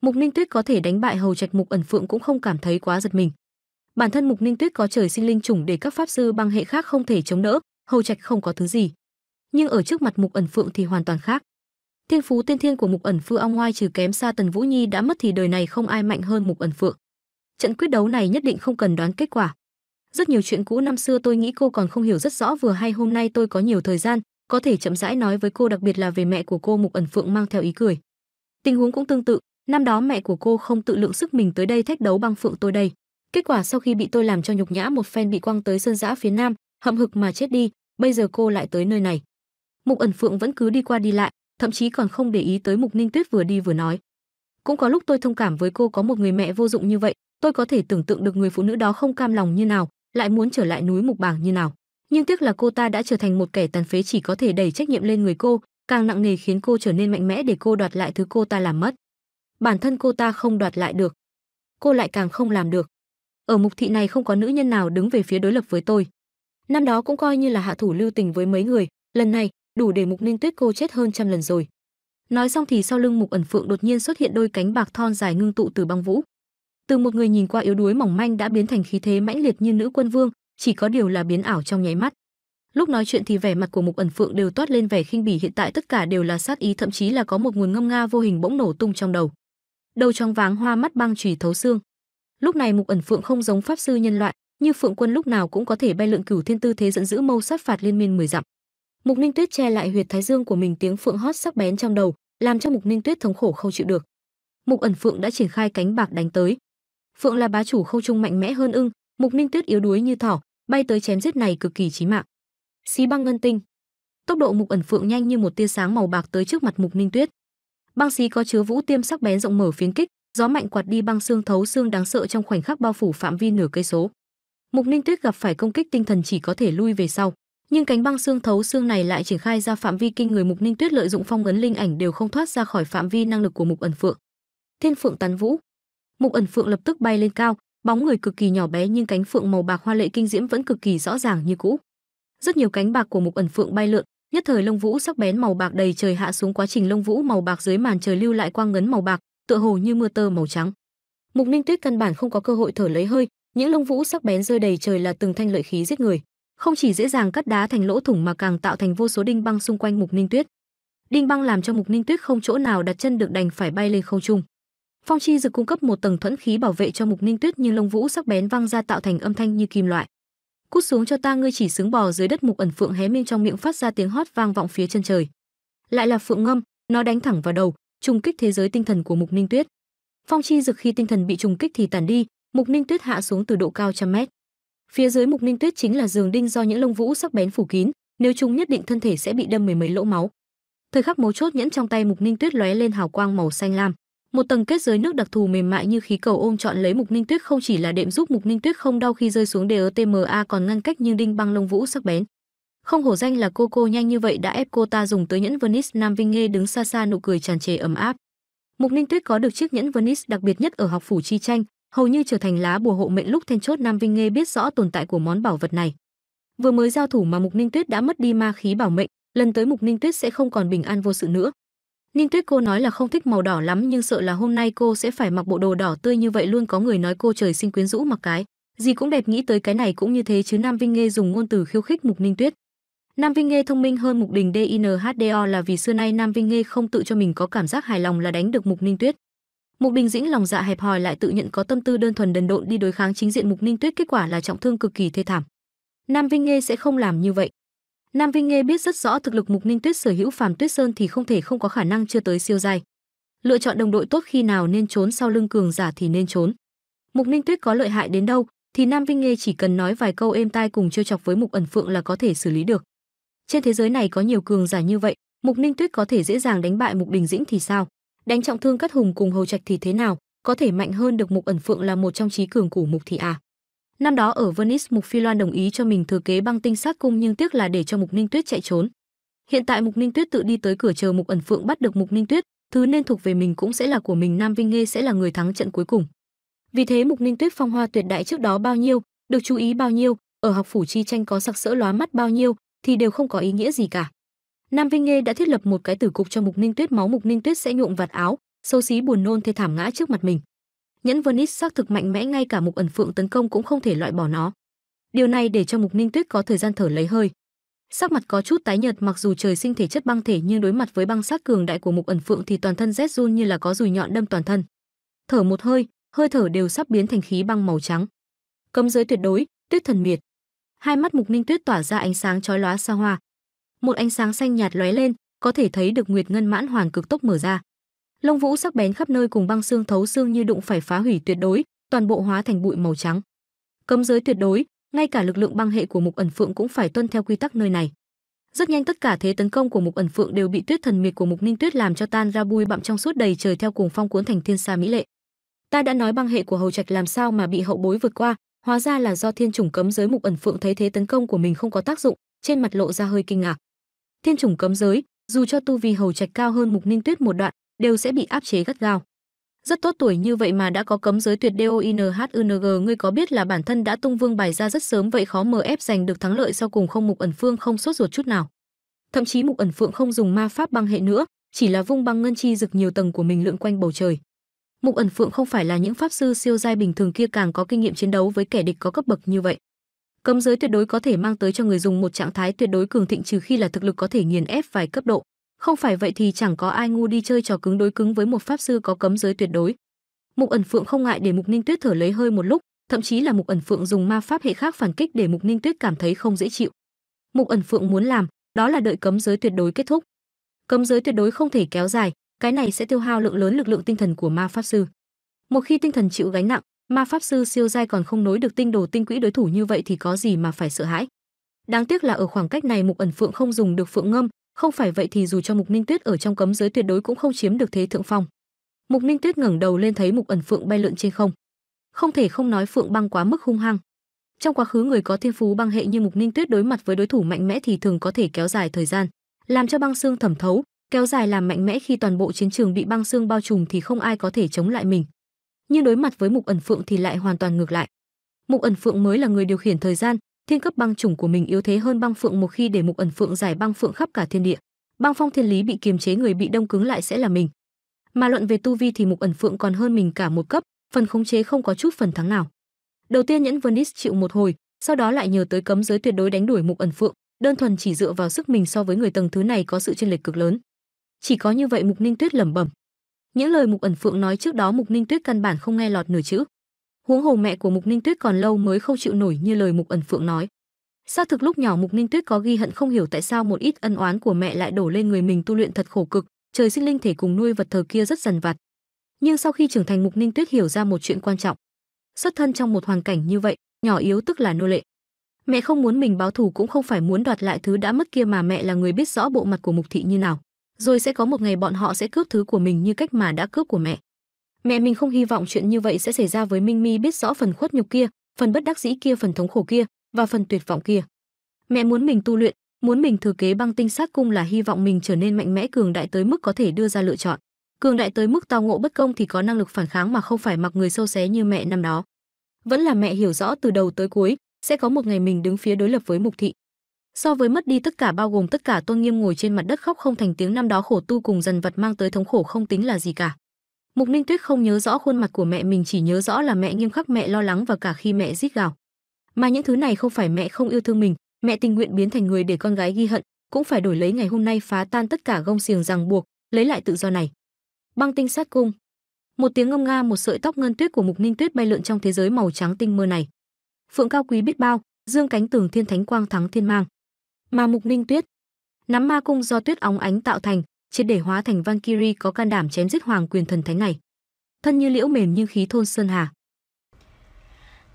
Mục Ninh Tuyết có thể đánh bại hầu trạch Mục Ẩn Phượng cũng không cảm thấy quá giật mình. Bản thân Mục Ninh Tuyết có trời sinh linh chủng để các pháp sư băng hệ khác không thể chống đỡ, hầu trạch không có thứ gì. Nhưng ở trước mặt Mục Ẩn Phượng thì hoàn toàn khác thiên phú tiên thiên của mục ẩn phượng ông oai trừ kém xa tần vũ nhi đã mất thì đời này không ai mạnh hơn mục ẩn phượng trận quyết đấu này nhất định không cần đoán kết quả rất nhiều chuyện cũ năm xưa tôi nghĩ cô còn không hiểu rất rõ vừa hay hôm nay tôi có nhiều thời gian có thể chậm rãi nói với cô đặc biệt là về mẹ của cô mục ẩn phượng mang theo ý cười tình huống cũng tương tự năm đó mẹ của cô không tự lượng sức mình tới đây thách đấu băng phượng tôi đây kết quả sau khi bị tôi làm cho nhục nhã một phen bị quăng tới sơn giã phía nam hậm hực mà chết đi bây giờ cô lại tới nơi này mục ẩn phượng vẫn cứ đi qua đi lại thậm chí còn không để ý tới Mục Ninh Tuyết vừa đi vừa nói. Cũng có lúc tôi thông cảm với cô có một người mẹ vô dụng như vậy, tôi có thể tưởng tượng được người phụ nữ đó không cam lòng như nào, lại muốn trở lại núi mục bảng như nào. Nhưng tiếc là cô ta đã trở thành một kẻ tàn phế chỉ có thể đẩy trách nhiệm lên người cô, càng nặng nề khiến cô trở nên mạnh mẽ để cô đoạt lại thứ cô ta làm mất. Bản thân cô ta không đoạt lại được, cô lại càng không làm được. Ở mục thị này không có nữ nhân nào đứng về phía đối lập với tôi. Năm đó cũng coi như là hạ thủ lưu tình với mấy người, lần này đủ để mục ninh tuyết cô chết hơn trăm lần rồi nói xong thì sau lưng mục ẩn phượng đột nhiên xuất hiện đôi cánh bạc thon dài ngưng tụ từ băng vũ từ một người nhìn qua yếu đuối mỏng manh đã biến thành khí thế mãnh liệt như nữ quân vương chỉ có điều là biến ảo trong nháy mắt lúc nói chuyện thì vẻ mặt của mục ẩn phượng đều toát lên vẻ khinh bỉ hiện tại tất cả đều là sát ý thậm chí là có một nguồn ngâm nga vô hình bỗng nổ tung trong đầu đầu trong váng hoa mắt băng chùy thấu xương lúc này mục ẩn phượng không giống pháp sư nhân loại như phượng quân lúc nào cũng có thể bay lượn cửu thiên tư thế dẫn giữ mâu sát phạt liên miên mười dặm Mục Ninh Tuyết che lại huyệt thái dương của mình tiếng phượng hót sắc bén trong đầu, làm cho Mục Ninh Tuyết thống khổ không chịu được. Mục ẩn phượng đã triển khai cánh bạc đánh tới. Phượng là bá chủ không trung mạnh mẽ hơn ưng, Mục Ninh Tuyết yếu đuối như thỏ, bay tới chém giết này cực kỳ chí mạng. Xí băng ngân tinh. Tốc độ Mục ẩn phượng nhanh như một tia sáng màu bạc tới trước mặt Mục Ninh Tuyết. Băng xí có chứa vũ tiêm sắc bén rộng mở phiến kích, gió mạnh quạt đi băng xương thấu xương đáng sợ trong khoảnh khắc bao phủ phạm vi nửa cây số. Mục Ninh Tuyết gặp phải công kích tinh thần chỉ có thể lui về sau nhưng cánh băng xương thấu xương này lại triển khai ra phạm vi kinh người mục ninh tuyết lợi dụng phong ấn linh ảnh đều không thoát ra khỏi phạm vi năng lực của mục ẩn phượng thiên phượng tán vũ mục ẩn phượng lập tức bay lên cao bóng người cực kỳ nhỏ bé nhưng cánh phượng màu bạc hoa lệ kinh diễm vẫn cực kỳ rõ ràng như cũ rất nhiều cánh bạc của mục ẩn phượng bay lượn nhất thời lông vũ sắc bén màu bạc đầy trời hạ xuống quá trình lông vũ màu bạc dưới màn trời lưu lại quang ngấn màu bạc tựa hồ như mưa tơ màu trắng mục ninh tuyết căn bản không có cơ hội thở lấy hơi những lông vũ sắc bén rơi đầy trời là từng thanh lợi khí giết người không chỉ dễ dàng cắt đá thành lỗ thủng mà càng tạo thành vô số đinh băng xung quanh Mục Ninh Tuyết. Đinh băng làm cho Mục Ninh Tuyết không chỗ nào đặt chân được đành phải bay lên không trung. Phong chi dực cung cấp một tầng thuẫn khí bảo vệ cho Mục Ninh Tuyết nhưng lông vũ sắc bén văng ra tạo thành âm thanh như kim loại. Cút xuống cho ta ngươi chỉ xứng bò dưới đất Mục ẩn phượng hé miệng trong miệng phát ra tiếng hót vang vọng phía chân trời. Lại là phượng ngâm, nó đánh thẳng vào đầu, trùng kích thế giới tinh thần của Mục Ninh Tuyết. Phong chi dực khi tinh thần bị trùng kích thì tàn đi, Mục Ninh Tuyết hạ xuống từ độ cao trăm mét phía dưới mục ninh tuyết chính là giường đinh do những lông vũ sắc bén phủ kín nếu chúng nhất định thân thể sẽ bị đâm mười mấy lỗ máu thời khắc mấu chốt nhẫn trong tay mục ninh tuyết lóe lên hào quang màu xanh lam một tầng kết giới nước đặc thù mềm mại như khí cầu ôm trọn lấy mục ninh tuyết không chỉ là đệm giúp mục ninh tuyết không đau khi rơi xuống DRTMA còn ngăn cách như đinh băng lông vũ sắc bén không hổ danh là cô cô nhanh như vậy đã ép cô ta dùng tới nhẫn vernis nam vinh nghe đứng xa xa nụ cười tràn trề ấm áp mục ninh tuyết có được chiếc nhẫn vernis đặc biệt nhất ở học phủ chi tranh hầu như trở thành lá bùa hộ mệnh lúc then chốt Nam Vinh Nghê biết rõ tồn tại của món bảo vật này. Vừa mới giao thủ mà Mục Ninh Tuyết đã mất đi ma khí bảo mệnh, lần tới Mục Ninh Tuyết sẽ không còn bình an vô sự nữa. Ninh Tuyết cô nói là không thích màu đỏ lắm nhưng sợ là hôm nay cô sẽ phải mặc bộ đồ đỏ tươi như vậy luôn có người nói cô trời sinh quyến rũ mặc cái, gì cũng đẹp nghĩ tới cái này cũng như thế chứ Nam Vinh Nghê dùng ngôn từ khiêu khích Mục Ninh Tuyết. Nam Vinh Nghê thông minh hơn Mục Đình DINHDO là vì xưa nay Nam Vinh Nghê không tự cho mình có cảm giác hài lòng là đánh được Mục Ninh Tuyết. Mục Bình Dĩnh lòng dạ hẹp hòi lại tự nhận có tâm tư đơn thuần đần độn đi đối kháng chính diện Mục Ninh Tuyết kết quả là trọng thương cực kỳ thê thảm. Nam Vinh Nghê sẽ không làm như vậy. Nam Vinh Nghê biết rất rõ thực lực Mục Ninh Tuyết sở hữu Phàm Tuyết Sơn thì không thể không có khả năng chưa tới siêu giai. Lựa chọn đồng đội tốt khi nào nên trốn sau lưng cường giả thì nên trốn. Mục Ninh Tuyết có lợi hại đến đâu thì Nam Vinh Nghê chỉ cần nói vài câu êm tai cùng trêu chọc với Mục Ẩn Phượng là có thể xử lý được. Trên thế giới này có nhiều cường giả như vậy, Mục Ninh Tuyết có thể dễ dàng đánh bại Mục Bình Dĩnh thì sao? đánh trọng thương cắt hùng cùng hầu trạch thì thế nào có thể mạnh hơn được mục ẩn phượng là một trong trí cường của mục thị à năm đó ở venice mục phi loan đồng ý cho mình thừa kế băng tinh sát cung nhưng tiếc là để cho mục ninh tuyết chạy trốn hiện tại mục ninh tuyết tự đi tới cửa chờ mục ẩn phượng bắt được mục ninh tuyết thứ nên thuộc về mình cũng sẽ là của mình nam vinh nghê sẽ là người thắng trận cuối cùng vì thế mục ninh tuyết phong hoa tuyệt đại trước đó bao nhiêu được chú ý bao nhiêu ở học phủ chi tranh có sặc sỡ lóa mắt bao nhiêu thì đều không có ý nghĩa gì cả Nam Vinh Nghê đã thiết lập một cái tử cục cho Mục Ninh Tuyết máu Mục Ninh Tuyết sẽ nhuộm vạt áo, xấu xí buồn nôn thê thảm ngã trước mặt mình. Nhẫn Vernis xác thực mạnh mẽ ngay cả Mục Ẩn Phượng tấn công cũng không thể loại bỏ nó. Điều này để cho Mục Ninh Tuyết có thời gian thở lấy hơi. Sắc mặt có chút tái nhợt mặc dù trời sinh thể chất băng thể nhưng đối mặt với băng sát cường đại của Mục Ẩn Phượng thì toàn thân rét run như là có dùi nhọn đâm toàn thân. Thở một hơi, hơi thở đều sắp biến thành khí băng màu trắng. Cấm giới tuyệt đối, Tuyết thần miệt. Hai mắt Mục Ninh Tuyết tỏa ra ánh sáng chói lóa xa hoa, một ánh sáng xanh nhạt lóe lên, có thể thấy được Nguyệt Ngân Mãn Hoàn cực tốc mở ra. Lông vũ sắc bén khắp nơi cùng băng xương thấu xương như đụng phải phá hủy tuyệt đối, toàn bộ hóa thành bụi màu trắng. Cấm giới tuyệt đối, ngay cả lực lượng băng hệ của Mục Ẩn Phượng cũng phải tuân theo quy tắc nơi này. Rất nhanh tất cả thế tấn công của Mục Ẩn Phượng đều bị Tuyết Thần Miệt của Mục Ninh Tuyết làm cho tan ra bụi bặm trong suốt đầy trời theo cuồng phong cuốn thành thiên xa mỹ lệ. Ta đã nói băng hệ của Hầu Trạch làm sao mà bị hậu bối vượt qua, hóa ra là do thiên chủng cấm giới Mục Ẩn Phượng thấy thế tấn công của mình không có tác dụng, trên mặt lộ ra hơi kinh ngạc thiên chủng cấm giới, dù cho tu vi hầu trạch cao hơn Mục Ninh Tuyết một đoạn, đều sẽ bị áp chế gắt gao. Rất tốt tuổi như vậy mà đã có cấm giới tuyệt DOINHUNG, ngươi có biết là bản thân đã tung vương bài ra rất sớm vậy khó mờ ép giành được thắng lợi sau cùng không Mục Ẩn Phương không sốt ruột chút nào. Thậm chí Mục Ẩn Phượng không dùng ma pháp băng hệ nữa, chỉ là vung băng ngân chi rực nhiều tầng của mình lượn quanh bầu trời. Mục Ẩn Phượng không phải là những pháp sư siêu giai bình thường kia càng có kinh nghiệm chiến đấu với kẻ địch có cấp bậc như vậy. Cấm giới tuyệt đối có thể mang tới cho người dùng một trạng thái tuyệt đối cường thịnh trừ khi là thực lực có thể nghiền ép vài cấp độ. Không phải vậy thì chẳng có ai ngu đi chơi trò cứng đối cứng với một pháp sư có cấm giới tuyệt đối. Mục Ẩn Phượng không ngại để Mục Ninh Tuyết thở lấy hơi một lúc, thậm chí là Mục Ẩn Phượng dùng ma pháp hệ khác phản kích để Mục Ninh Tuyết cảm thấy không dễ chịu. Mục Ẩn Phượng muốn làm, đó là đợi cấm giới tuyệt đối kết thúc. Cấm giới tuyệt đối không thể kéo dài, cái này sẽ tiêu hao lượng lớn lực lượng tinh thần của ma pháp sư. Một khi tinh thần chịu gánh nặng, ma pháp sư siêu giai còn không nối được tinh đồ tinh quỹ đối thủ như vậy thì có gì mà phải sợ hãi đáng tiếc là ở khoảng cách này mục ẩn phượng không dùng được phượng ngâm không phải vậy thì dù cho mục ninh tuyết ở trong cấm giới tuyệt đối cũng không chiếm được thế thượng phong mục ninh tuyết ngẩng đầu lên thấy mục ẩn phượng bay lượn trên không không thể không nói phượng băng quá mức hung hăng trong quá khứ người có thiên phú băng hệ như mục ninh tuyết đối mặt với đối thủ mạnh mẽ thì thường có thể kéo dài thời gian làm cho băng xương thẩm thấu kéo dài làm mạnh mẽ khi toàn bộ chiến trường bị băng xương bao trùm thì không ai có thể chống lại mình nhưng đối mặt với Mục Ẩn Phượng thì lại hoàn toàn ngược lại. Mục Ẩn Phượng mới là người điều khiển thời gian, thiên cấp băng chủng của mình yếu thế hơn băng phượng một khi để Mục Ẩn Phượng giải băng phượng khắp cả thiên địa. Băng phong thiên lý bị kiềm chế người bị đông cứng lại sẽ là mình. Mà luận về tu vi thì Mục Ẩn Phượng còn hơn mình cả một cấp, phần khống chế không có chút phần thắng nào. Đầu tiên Nhẫn Vernix chịu một hồi, sau đó lại nhờ tới cấm giới tuyệt đối đánh đuổi Mục Ẩn Phượng, đơn thuần chỉ dựa vào sức mình so với người tầng thứ này có sự chênh lệch cực lớn. Chỉ có như vậy Mục Ninh Tuyết lẩm bẩm, những lời mục ẩn phượng nói trước đó mục ninh tuyết căn bản không nghe lọt nửa chữ huống hồ mẹ của mục ninh tuyết còn lâu mới không chịu nổi như lời mục ẩn phượng nói xác thực lúc nhỏ mục ninh tuyết có ghi hận không hiểu tại sao một ít ân oán của mẹ lại đổ lên người mình tu luyện thật khổ cực trời sinh linh thể cùng nuôi vật thờ kia rất dần vặt nhưng sau khi trưởng thành mục ninh tuyết hiểu ra một chuyện quan trọng xuất thân trong một hoàn cảnh như vậy nhỏ yếu tức là nô lệ mẹ không muốn mình báo thù cũng không phải muốn đoạt lại thứ đã mất kia mà mẹ là người biết rõ bộ mặt của mục thị như nào rồi sẽ có một ngày bọn họ sẽ cướp thứ của mình như cách mà đã cướp của mẹ mẹ mình không hy vọng chuyện như vậy sẽ xảy ra với minh mi biết rõ phần khuất nhục kia phần bất đắc dĩ kia phần thống khổ kia và phần tuyệt vọng kia mẹ muốn mình tu luyện muốn mình thừa kế băng tinh sát cung là hy vọng mình trở nên mạnh mẽ cường đại tới mức có thể đưa ra lựa chọn cường đại tới mức tao ngộ bất công thì có năng lực phản kháng mà không phải mặc người sâu xé như mẹ năm đó vẫn là mẹ hiểu rõ từ đầu tới cuối sẽ có một ngày mình đứng phía đối lập với mục thị so với mất đi tất cả bao gồm tất cả tôn nghiêm ngồi trên mặt đất khóc không thành tiếng năm đó khổ tu cùng dần vật mang tới thống khổ không tính là gì cả mục ninh tuyết không nhớ rõ khuôn mặt của mẹ mình chỉ nhớ rõ là mẹ nghiêm khắc mẹ lo lắng và cả khi mẹ rít gào mà những thứ này không phải mẹ không yêu thương mình mẹ tình nguyện biến thành người để con gái ghi hận cũng phải đổi lấy ngày hôm nay phá tan tất cả gông xiềng ràng buộc lấy lại tự do này băng tinh sát cung một tiếng ngâm nga một sợi tóc ngân tuyết của mục ninh tuyết bay lượn trong thế giới màu trắng tinh mơ này phượng cao quý biết bao dương cánh tường thiên thánh quang thắng thiên mang mà Mục Ninh Tuyết, nắm ma cung do tuyết óng ánh tạo thành, triệt để hóa thành Valkyrie có can đảm chém giết hoàng quyền thần thánh này. Thân như liễu mềm như khí thôn sơn hà.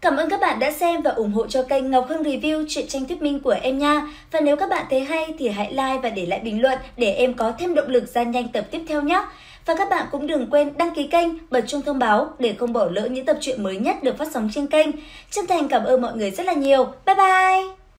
Cảm ơn các bạn đã xem và ủng hộ cho kênh Ngọc Hưng Review truyện tranh thuyết minh của em nha. Và nếu các bạn thấy hay thì hãy like và để lại bình luận để em có thêm động lực ra nhanh tập tiếp theo nhé. Và các bạn cũng đừng quên đăng ký kênh, bật chuông thông báo để không bỏ lỡ những tập truyện mới nhất được phát sóng trên kênh. Chân thành cảm ơn mọi người rất là nhiều. Bye bye!